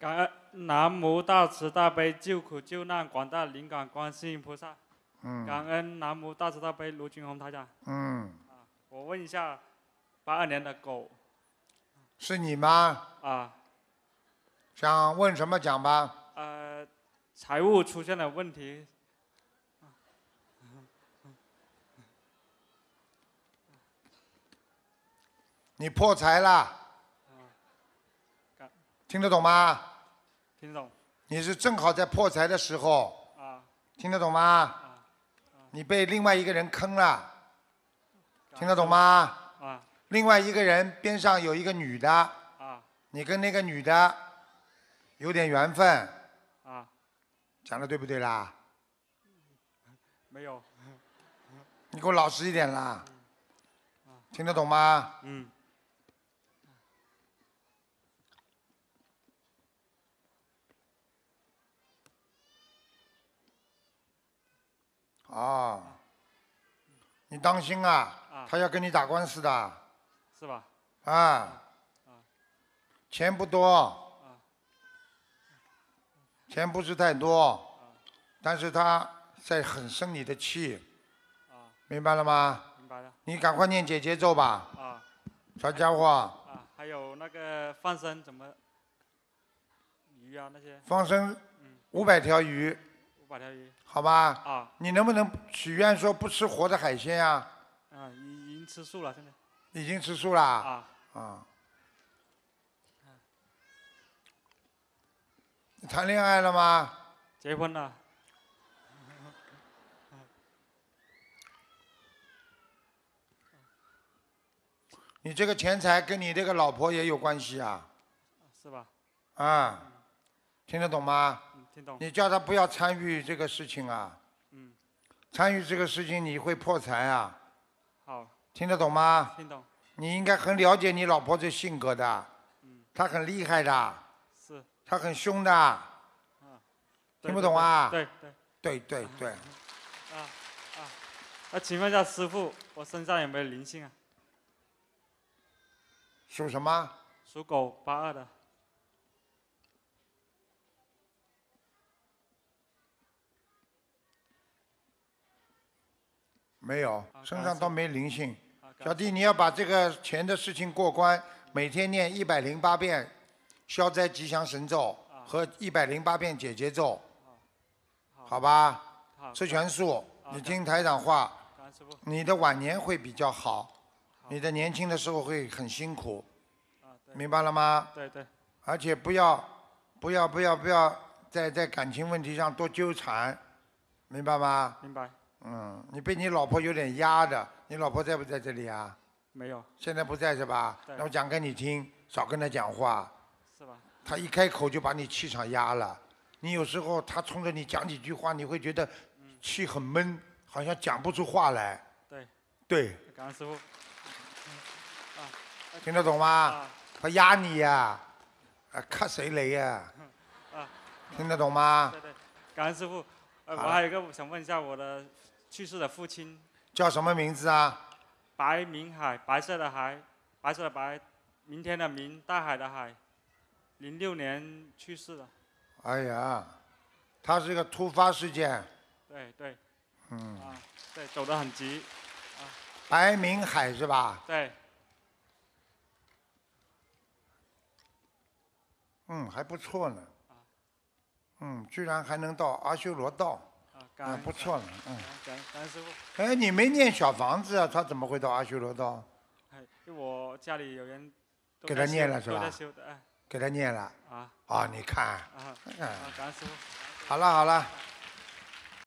感恩南无大慈大悲救苦救难广大灵感观世音菩萨，嗯。感恩南无大慈大悲卢俊红台长。嗯。我问一下，八二年的狗，是你吗？啊。想问什么讲吧？呃，财务出现了问题，你破财了，听得懂吗？听得懂？你是正好在破财的时候，听得懂吗？你被另外一个人坑了，听得懂吗？啊！另外一个人边上有一个女的，啊！你跟那个女的有点缘分，啊！讲的对不对啦？没有，你给我老实一点啦！听得懂吗？嗯。啊，你当心啊！他要跟你打官司的，是吧？啊，钱不多，钱不是太多，但是他在很生你的气。明白了吗？明白了。你赶快念姐姐咒吧。啊，小家伙。啊，还有那个放生怎么鱼啊那些？放生五百条鱼。好吧，啊，你能不能许愿说不吃活的海鲜啊？啊，已经吃素了，现在。已经吃素啦？啊啊。谈恋爱了吗？结婚了。你这个钱财跟你这个老婆也有关系啊？是吧？啊，听得懂吗？你叫他不要参与这个事情啊！嗯，参与这个事情你会破财啊！好，听得懂吗？听懂。你应该很了解你老婆这性格的，嗯，她很厉害的，是，她很凶的，听不懂啊？对对对对对。啊啊！那请问一下师傅，我身上有没有灵性啊？属什么？属狗，八二的。没有，身上倒没灵性。小弟，你要把这个钱的事情过关，每天念一百零八遍消灾吉祥神咒和一百零八遍解结咒，好吧？吃全素，你听台长话，你的晚年会比较好，你的年轻的时候会很辛苦，明白了吗？对对。而且不要不要不要不要在在感情问题上多纠缠，明白吗？明白。嗯，你被你老婆有点压的，你老婆在不在这里啊？没有，现在不在是吧？那我讲给你听，少跟她讲话，是吧？她一开口就把你气场压了，你有时候她冲着你讲几句话，你会觉得气很闷，好像讲不出话来。对，对，感恩师傅，啊，听得懂吗？他压你呀，啊，看谁来呀？啊，听得懂吗？对对，感恩师傅，呃，我还有一个想问一下我的。去世的父亲叫什么名字啊？白明海，白色的海，白色的白，明天的明，大海的海，零六年去世的。哎呀，他是个突发事件。对对，嗯啊，对，走得很急。白明海是吧？对。嗯，还不错呢。嗯，居然还能到阿修罗道。啊，不错了，嗯。师傅，哎，你没念小房子啊，他怎么会到阿修罗道？哎，我家里有人给他念了是吧？给他哎，给他念了。啊，你看，啊，师傅，好了好了。